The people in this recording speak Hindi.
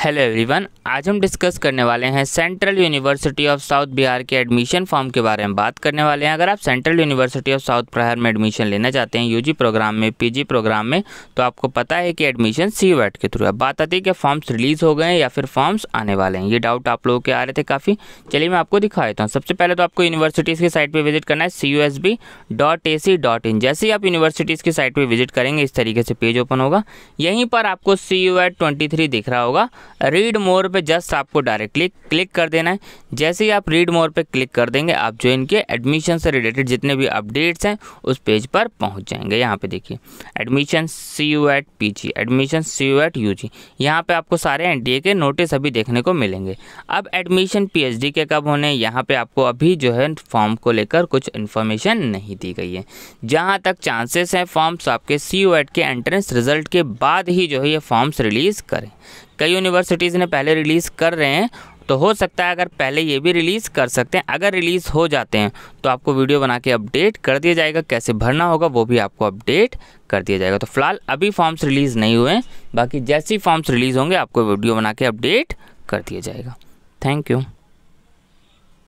हेलो एवरीवन आज हम डिस्कस करने वाले हैं central university of south Bihar के एडमिशन फॉर्म के बारे में बात करने वाले हैं अगर आप central university of south Bihar में एडमिशन लेना चाहते हैं यूजी प्रोग्राम में पीजी प्रोग्राम में तो आपको पता है कि एडमिशन सी वैट के थ्रू है बात आती है कि फॉर्म्स रिलीज़ हो गए हैं या फिर फॉर्म्स आने वाले हैं ये डाउट आप लोगों के आ रहे थे काफ़ी चलिए मैं आपको दिखा देता हूँ सबसे पहले तो आपको यूनिवर्सिटीज़ की साइट पर विजिट करना है C U S B dot A C dot in जैसे ही आप यूनिवर्सिटीज़ की साइट पर विजिट करेंगे इस तरीके से पेज ओपन होगा यहीं पर आपको सी यू एट ट्वेंटी थ्री दिख रहा होगा रीड मोर पे जस्ट आपको डायरेक्टली क्लिक कर देना है जैसे ही आप रीड मोर पे क्लिक कर देंगे आप जो इनके एडमिशन से रिलेटेड जितने भी अपडेट्स हैं उस पेज पर पहुंच जाएंगे यहाँ पे देखिए admission C you E T P G admission C you E T U G यहाँ पर आपको सारे एन टी ए के नोटिस अभी देखने को मिलेंगे अब एडमिशन पी एच डी के कब होने यहाँ पर आपको अभी जो है फॉर्म को लेकर कुछ इन्फॉर्मेशन नहीं दी गई है जहाँ तक चांसेस हैं फॉर्म्स आपके सी यू एट के एंट्रेंस रिजल्ट के बाद ही जो है ये फॉर्म्स रिलीज़ करें कई यूनिवर्सिटी यूनिवर्सिटीज़ ने पहले रिलीज़ कर रहे हैं तो हो सकता है अगर पहले ये भी रिलीज़ कर सकते हैं अगर रिलीज़ हो जाते हैं तो आपको वीडियो बना के अपडेट कर दिया जाएगा कैसे भरना होगा वो भी आपको अपडेट कर दिया जाएगा तो फिलहाल अभी फॉर्म्स रिलीज़ नहीं हुए बाकी जैसे ही फॉर्म्स रिलीज़ होंगे आपको वीडियो बना के अपडेट कर दिया जाएगा थैंक यू